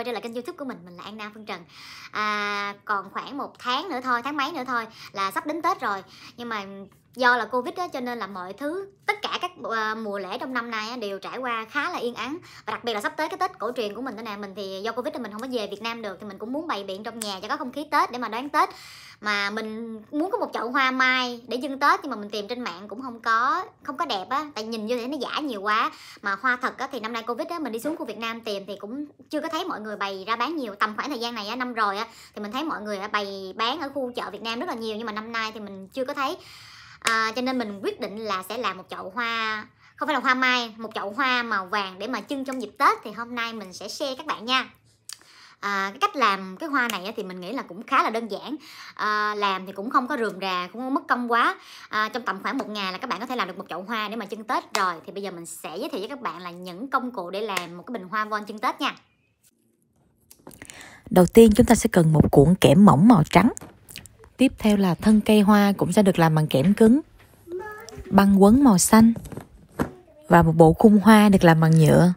quay trở lại kênh youtube của mình mình là an nam phương trần à, còn khoảng một tháng nữa thôi tháng mấy nữa thôi là sắp đến tết rồi nhưng mà do là covid đó, cho nên là mọi thứ tất cả các ờ, mùa lễ trong năm nay đều trải qua khá là yên ắng và đặc biệt là sắp tới cái tết cổ truyền của mình thế nè mình thì do covid thì mình không có về việt nam được thì mình cũng muốn bày biện trong nhà cho có không khí tết để mà đoán tết mà mình muốn có một chậu hoa mai để dâng tết nhưng mà mình tìm trên mạng cũng không có không có đẹp á tại nhìn như thế nó giả nhiều quá mà hoa thật á thì năm nay covid á mình đi xuống khu việt nam tìm thì cũng chưa có thấy mọi người bày ra bán nhiều tầm khoảng thời gian này á năm rồi á thì mình thấy mọi người bày bán ở khu chợ việt nam rất là nhiều nhưng mà năm nay thì mình chưa có thấy à, cho nên mình quyết định là sẽ làm một chậu hoa không phải là hoa mai một chậu hoa màu vàng để mà trưng trong dịp tết thì hôm nay mình sẽ share các bạn nha à, cái cách làm cái hoa này thì mình nghĩ là cũng khá là đơn giản à, làm thì cũng không có rườm rà cũng không mất công quá à, trong tầm khoảng một ngày là các bạn có thể làm được một chậu hoa để mà trưng tết rồi thì bây giờ mình sẽ giới thiệu với các bạn là những công cụ để làm một cái bình hoa von trưng tết nha đầu tiên chúng ta sẽ cần một cuộn kẽm mỏng màu trắng tiếp theo là thân cây hoa cũng sẽ được làm bằng kẽm cứng băng quấn màu xanh và một bộ khung hoa được làm bằng nhựa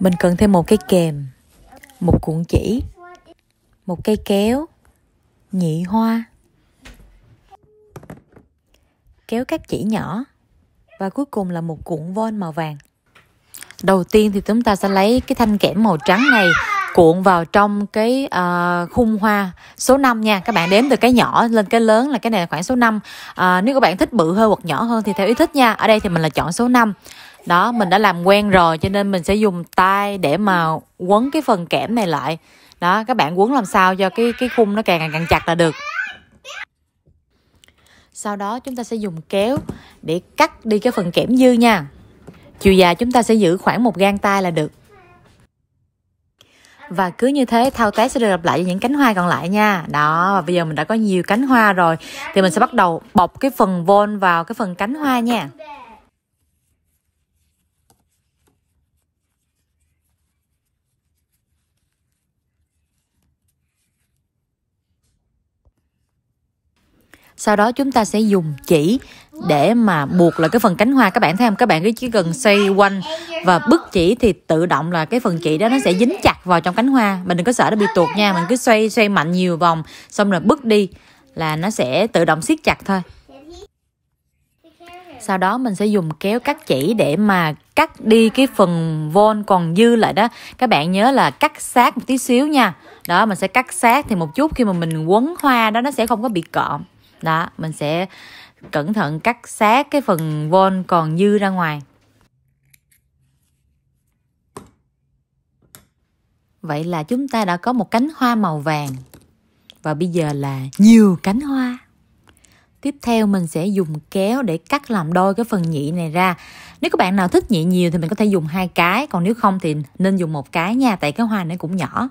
mình cần thêm một cái kềm một cuộn chỉ một cây kéo nhị hoa kéo các chỉ nhỏ và cuối cùng là một cuộn von màu vàng đầu tiên thì chúng ta sẽ lấy cái thanh kẽm màu trắng này cuộn vào trong cái uh, khung hoa số 5 nha các bạn đếm từ cái nhỏ lên cái lớn là cái này là khoảng số 5 uh, à, nếu các bạn thích bự hơn hoặc nhỏ hơn thì theo ý thích nha ở đây thì mình là chọn số 5 đó mình đã làm quen rồi cho nên mình sẽ dùng tay để mà quấn cái phần kẽm này lại đó các bạn quấn làm sao cho cái cái khung nó càng càng chặt là được sau đó chúng ta sẽ dùng kéo để cắt đi cái phần kẽm dư nha chiều dài chúng ta sẽ giữ khoảng một gang tay là được và cứ như thế thao tác sẽ được lặp lại cho những cánh hoa còn lại nha đó và bây giờ mình đã có nhiều cánh hoa rồi thì mình sẽ bắt đầu bọc cái phần vôn vào cái phần cánh hoa nha sau đó chúng ta sẽ dùng chỉ để mà buộc lại cái phần cánh hoa các bạn thấy không các bạn cứ chỉ cần xoay quanh và bứt chỉ thì tự động là cái phần chỉ đó nó sẽ dính chặt vào trong cánh hoa mình đừng có sợ nó bị tuột nha mình cứ xoay xoay mạnh nhiều vòng xong rồi bứt đi là nó sẽ tự động siết chặt thôi sau đó mình sẽ dùng kéo cắt chỉ để mà cắt đi cái phần von còn dư lại đó các bạn nhớ là cắt sát một tí xíu nha đó mình sẽ cắt sát thì một chút khi mà mình quấn hoa đó nó sẽ không có bị cọm đó mình sẽ cẩn thận cắt sát cái phần von còn dư ra ngoài Vậy là chúng ta đã có một cánh hoa màu vàng và bây giờ là nhiều cánh hoa. Tiếp theo mình sẽ dùng kéo để cắt làm đôi cái phần nhị này ra. Nếu các bạn nào thích nhị nhiều thì mình có thể dùng hai cái, còn nếu không thì nên dùng một cái nha tại cái hoa này cũng nhỏ.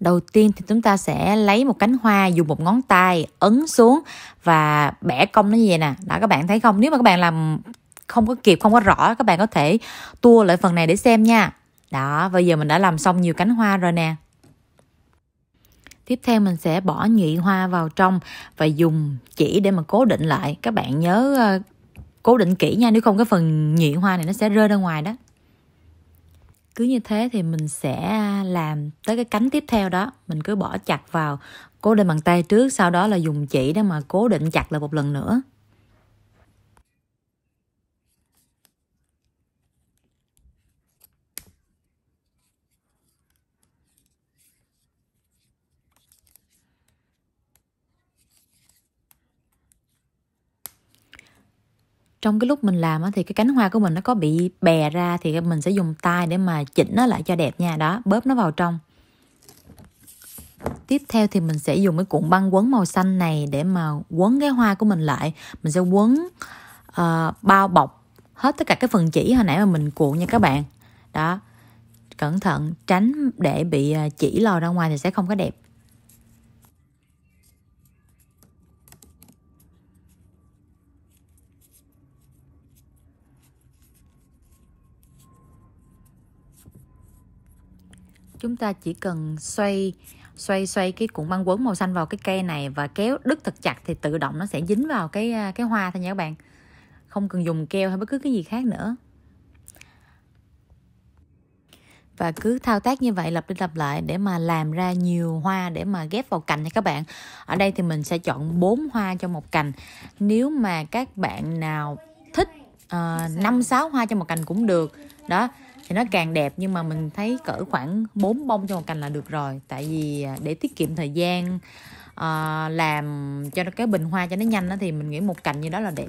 Đầu tiên thì chúng ta sẽ lấy một cánh hoa dùng một ngón tay ấn xuống và bẻ cong nó như vậy nè. Đó các bạn thấy không? Nếu mà các bạn làm không có kịp, không có rõ các bạn có thể tua lại phần này để xem nha đó bây giờ mình đã làm xong nhiều cánh hoa rồi nè tiếp theo mình sẽ bỏ nhụy hoa vào trong và dùng chỉ để mà cố định lại các bạn nhớ ờ, cố định kỹ nha nếu không cái phần nhụy hoa này nó sẽ rơi ra ngoài đó cứ như thế thì mình sẽ làm tới cái cánh tiếp theo đó mình cứ bỏ chặt vào cố định bằng tay trước sau đó là dùng chỉ để mà cố định chặt lại một lần nữa trong cái lúc mình làm thì cái cánh hoa của mình nó có bị bè ra thì mình sẽ dùng tay để mà chỉnh nó lại cho đẹp nha đó bóp nó vào trong tiếp theo thì mình sẽ dùng cái cuộn băng quấn màu xanh này để mà quấn cái hoa của mình lại mình sẽ quấn uh, bao bọc hết tất cả cái phần chỉ hồi nãy mà mình cuộn nha các bạn đó cẩn thận tránh để bị ờ, chỉ lò ra ngoài thì sẽ không có đẹp chúng ta chỉ cần xoay xoay xoay cái cuộn băng quấn màu xanh vào cái cây này và kéo đứt thật chặt thì tự động nó sẽ dính vào cái à, cái hoa thôi nha các bạn không cần dùng keo hay bất cứ cái gì khác nữa và cứ thao tác như vậy lặp đi lặp lại để mà làm ra nhiều hoa để mà ghép vào cành nha các bạn ở đây thì mình sẽ chọn 4 hoa cho một cành nếu mà các bạn nào thích à, năm uh, sáu hoa cho một cành cũng được đó thì nó càng đẹp nhưng mà mình thấy cỡ khoảng 4 bông cho một cành là được rồi tại vì à, để tiết kiệm thời gian uh, làm cho cái bình hoa cho nó nhanh đó, thì mình nghĩ một cành như đó là đẹp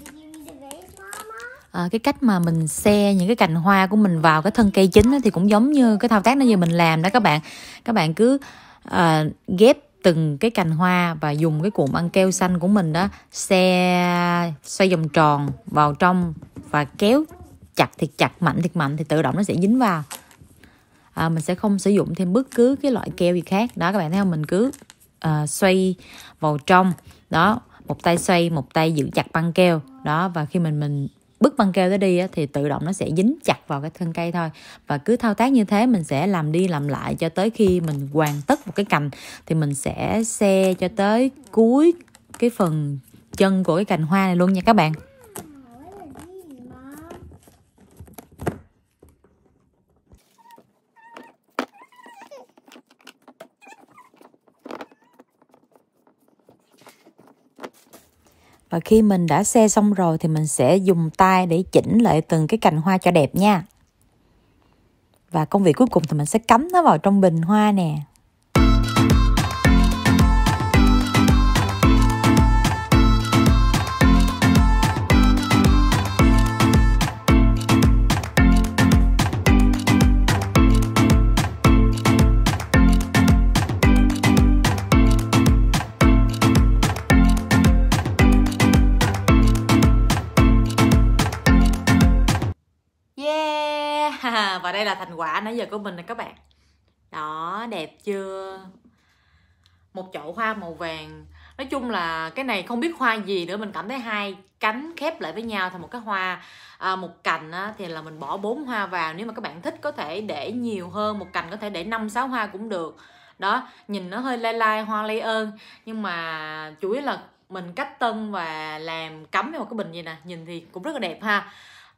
à, cái cách mà mình xe những cái cành hoa của mình vào cái thân cây chính thì cũng giống như cái thao tác nó giờ mình làm đó các bạn các bạn cứ à, ghép từng cái cành hoa và dùng cái cuộn băng keo xanh của mình đó xe xoay vòng tròn vào trong và kéo chặt thì chặt mạnh thì mạnh thì tự động nó sẽ dính vào à, mình sẽ không sử dụng thêm bất cứ cái loại keo gì khác đó các bạn thấy không mình cứ uh, xoay vào trong đó một tay xoay một tay giữ chặt băng keo đó và khi mình mình bứt băng keo đó đi á, thì tự động nó sẽ dính chặt vào cái thân cây thôi và cứ thao tác như thế mình sẽ làm đi làm lại cho tới khi mình hoàn tất một cái cành thì mình sẽ xe cho tới cuối cái phần chân của cái cành hoa này luôn nha các bạn và khi mình đã xe xong rồi thì mình sẽ dùng tay để chỉnh lại từng cái cành hoa cho đẹp nha và công việc cuối cùng thì mình sẽ cắm nó vào trong bình hoa nè và đây là thành quả nãy giờ của mình nè các bạn đó đẹp chưa một chậu hoa màu vàng nói chung là cái này không biết hoa gì nữa mình cảm thấy hai cánh khép lại với nhau thành một cái hoa à, một cành á, thì là mình bỏ bốn hoa vào nếu mà các bạn thích có thể để nhiều hơn một cành có thể để năm sáu hoa cũng được đó nhìn nó hơi lai lai hoa lay ơn nhưng mà chủ yếu là mình cách tân và làm cắm vào cái bình vậy nè nhìn thì cũng rất là đẹp ha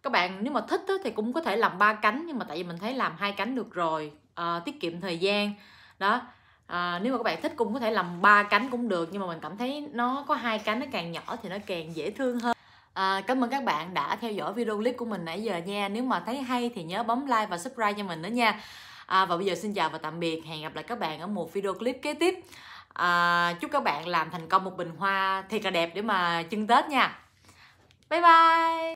các bạn nếu mà thích thì cũng có thể làm ba cánh nhưng mà tại vì mình thấy làm hai cánh được rồi à, tiết kiệm thời gian đó à, nếu mà các bạn thích cũng có thể làm ba cánh cũng được nhưng mà mình cảm thấy nó có hai cánh nó càng nhỏ thì nó càng dễ thương hơn À, cảm ơn các bạn đã theo dõi video clip của mình nãy giờ nha Nếu mà thấy hay thì nhớ bấm like và subscribe cho mình nữa nha à, Và bây giờ xin chào và tạm biệt Hẹn gặp lại các bạn ở một video clip kế tiếp à, Chúc các bạn làm thành công một bình hoa thiệt là đẹp để mà chưng Tết nha Bye bye